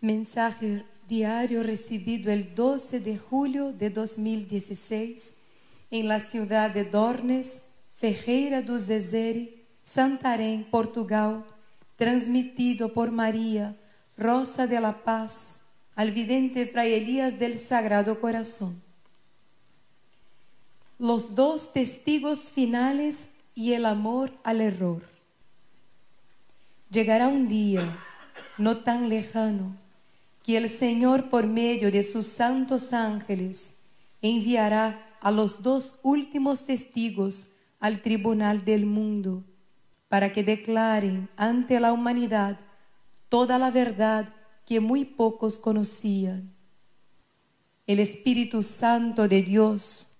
Mensaje diario recibido el 12 de julio de 2016 en la ciudad de Dornes, Ferreira do Zezere, Santarém, Portugal, transmitido por María Rosa de la Paz al vidente Fray Elías del Sagrado Corazón. Los dos testigos finales y el amor al error. Llegará un día, no tan lejano, que el Señor por medio de sus santos ángeles enviará a los dos últimos testigos al tribunal del mundo para que declaren ante la humanidad toda la verdad que muy pocos conocían. El Espíritu Santo de Dios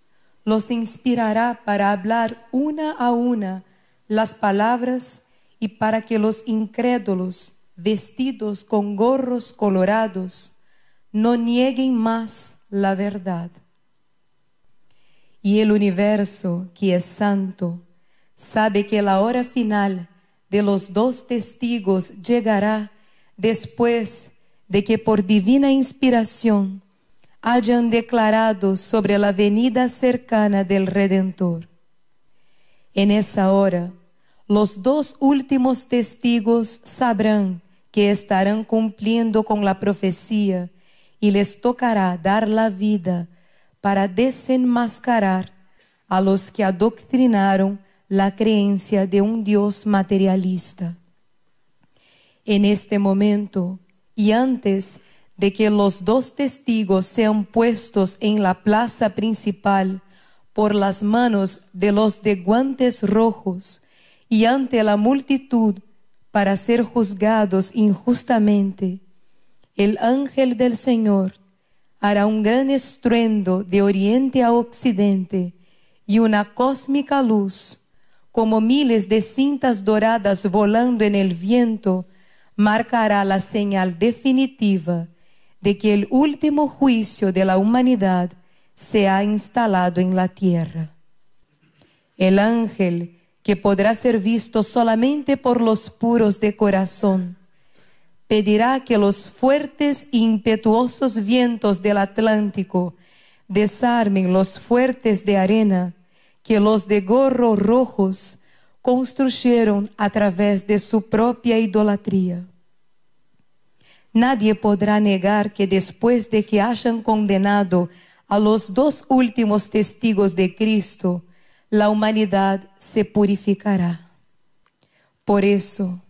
los inspirará para hablar una a una las palabras y para que los incrédulos vestidos con gorros colorados, no nieguen más la verdad. Y el universo, que es santo, sabe que la hora final de los dos testigos llegará después de que por divina inspiración hayan declarado sobre la venida cercana del Redentor. En esa hora, los dos últimos testigos sabrán que estarán cumpliendo con la profecía y les tocará dar la vida para desenmascarar a los que adoctrinaron la creencia de un Dios materialista. En este momento y antes de que los dos testigos sean puestos en la plaza principal por las manos de los de guantes rojos y ante la multitud para ser juzgados injustamente, el ángel del Señor hará un gran estruendo de oriente a occidente y una cósmica luz, como miles de cintas doradas volando en el viento, marcará la señal definitiva de que el último juicio de la humanidad se ha instalado en la tierra. El ángel que podrá ser visto solamente por los puros de corazón. Pedirá que los fuertes e impetuosos vientos del Atlántico desarmen los fuertes de arena que los de gorro rojos construyeron a través de su propia idolatría. Nadie podrá negar que después de que hayan condenado a los dos últimos testigos de Cristo, la humanidad se purificará. Por eso,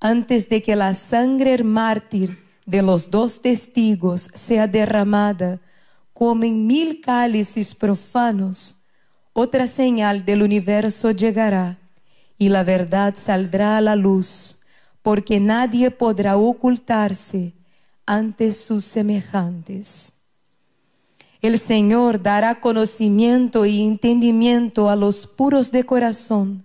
antes de que la sangre mártir de los dos testigos sea derramada, como en mil cálices profanos, otra señal del universo llegará y la verdad saldrá a la luz, porque nadie podrá ocultarse ante sus semejantes. El Señor dará conocimiento y entendimiento a los puros de corazón,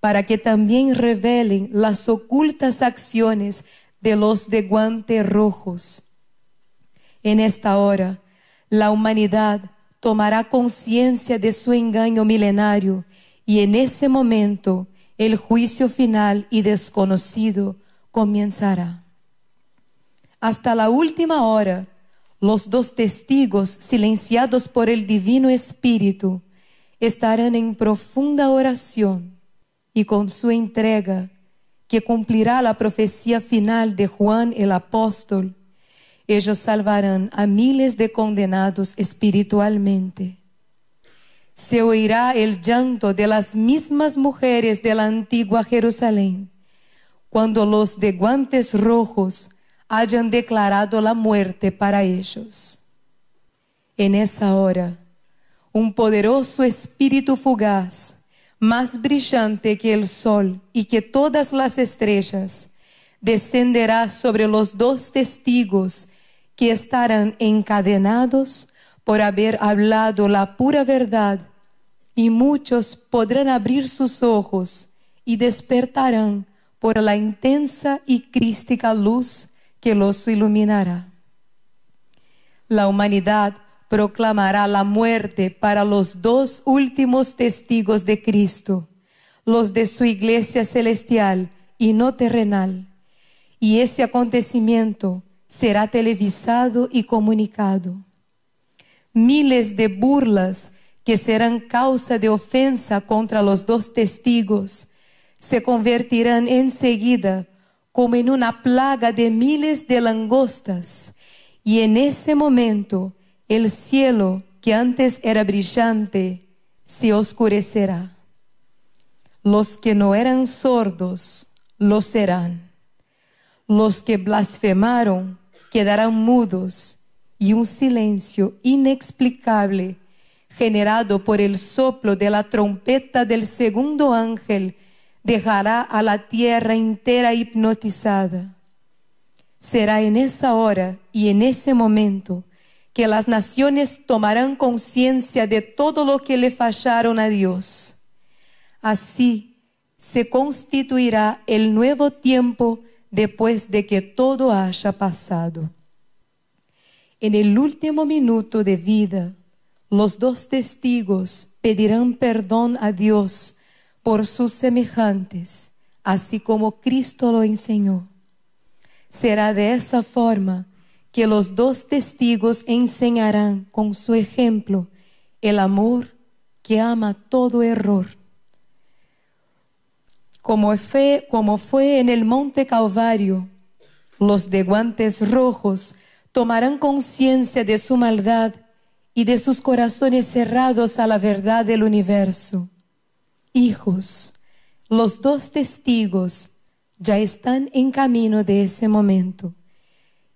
para que también revelen las ocultas acciones de los de guante rojos. En esta hora, la humanidad tomará conciencia de su engaño milenario y en ese momento el juicio final y desconocido comenzará. Hasta la última hora, los dos testigos, silenciados por el Divino Espíritu, estarán en profunda oración y con su entrega, que cumplirá la profecía final de Juan el apóstol, ellos salvarán a miles de condenados espiritualmente. Se oirá el llanto de las mismas mujeres de la antigua Jerusalén, cuando los de guantes rojos hayan declarado la muerte para ellos. En esa hora, un poderoso espíritu fugaz, más brillante que el sol y que todas las estrellas, descenderá sobre los dos testigos que estarán encadenados por haber hablado la pura verdad, y muchos podrán abrir sus ojos y despertarán por la intensa y crística luz que los iluminará. La humanidad proclamará la muerte para los dos últimos testigos de Cristo, los de su iglesia celestial y no terrenal. Y ese acontecimiento será televisado y comunicado. Miles de burlas que serán causa de ofensa contra los dos testigos se convertirán enseguida como en una plaga de miles de langostas. Y en ese momento el cielo que antes era brillante se oscurecerá. Los que no eran sordos lo serán. Los que blasfemaron quedarán mudos y un silencio inexplicable generado por el soplo de la trompeta del segundo ángel dejará a la tierra entera hipnotizada. Será en esa hora y en ese momento que las naciones tomarán conciencia de todo lo que le fallaron a Dios. Así se constituirá el nuevo tiempo después de que todo haya pasado. En el último minuto de vida, los dos testigos pedirán perdón a Dios por sus semejantes, así como Cristo lo enseñó. Será de esa forma que los dos testigos enseñarán con su ejemplo el amor que ama todo error. Como fue, como en el monte Calvario, los de guantes rojos tomarán conciencia de su maldad y de sus corazones cerrados a la verdad del universo hijos, los dos testigos, ya están en camino de ese momento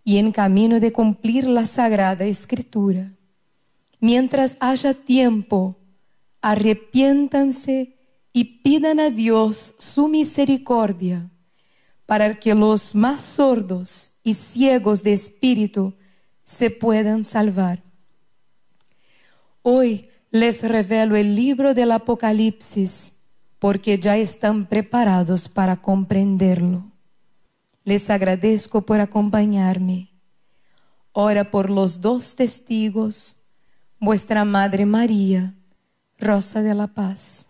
y en camino de cumplir la sagrada escritura. Mientras haya tiempo, arrepiéntanse y pidan a Dios su misericordia para que los más sordos y ciegos de espíritu se puedan salvar. Hoy les revelo el libro del Apocalipsis, porque ya están preparados para comprenderlo. Les agradezco por acompañarme. Ora por los dos testigos, vuestra Madre María, Rosa de la Paz.